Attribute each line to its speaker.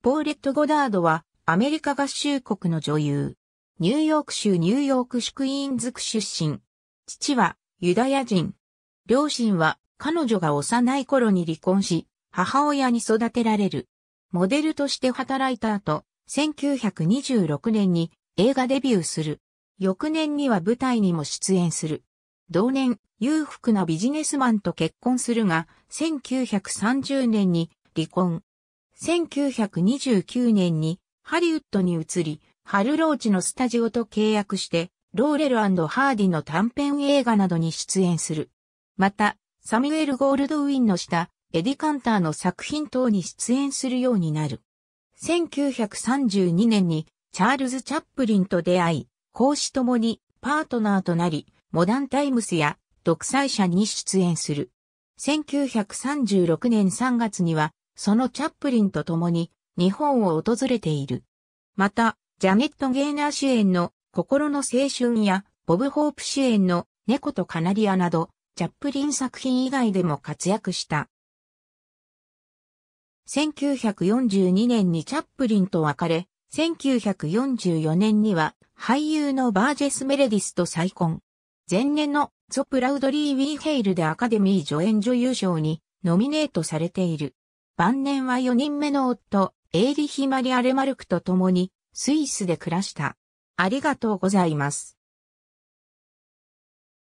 Speaker 1: ポーレット・ゴダードは、アメリカ合衆国の女優。ニューヨーク州ニューヨークュクイーンズ区出身。父は、ユダヤ人。両親は、彼女が幼い頃に離婚し、母親に育てられる。モデルとして働いた後、1926年に映画デビューする。翌年には舞台にも出演する。同年、裕福なビジネスマンと結婚するが、1930年に離婚。1929年にハリウッドに移り、ハルローチのスタジオと契約して、ローレルハーディの短編映画などに出演する。また、サミュエル・ゴールドウィンの下、エディ・カンターの作品等に出演するようになる。1932年にチャールズ・チャップリンと出会い、講師ともにパートナーとなり、モダンタイムスや独裁者に出演する。1936年3月にはそのチャップリンと共に日本を訪れている。また、ジャネット・ゲーナー主演の心の青春やボブ・ホープ主演の猫とカナリアなど、チャップリン作品以外でも活躍した。1942年にチャップリンと別れ、1944年には俳優のバージェス・メレディスと再婚。前年のゾ・プラウドリー・ウィー・ヘイルでアカデミー助演女優賞にノミネートされている。晩年は4人目の夫、エーリヒ・マリ・アレマルクと共に、スイスで暮らした。ありがとうございます。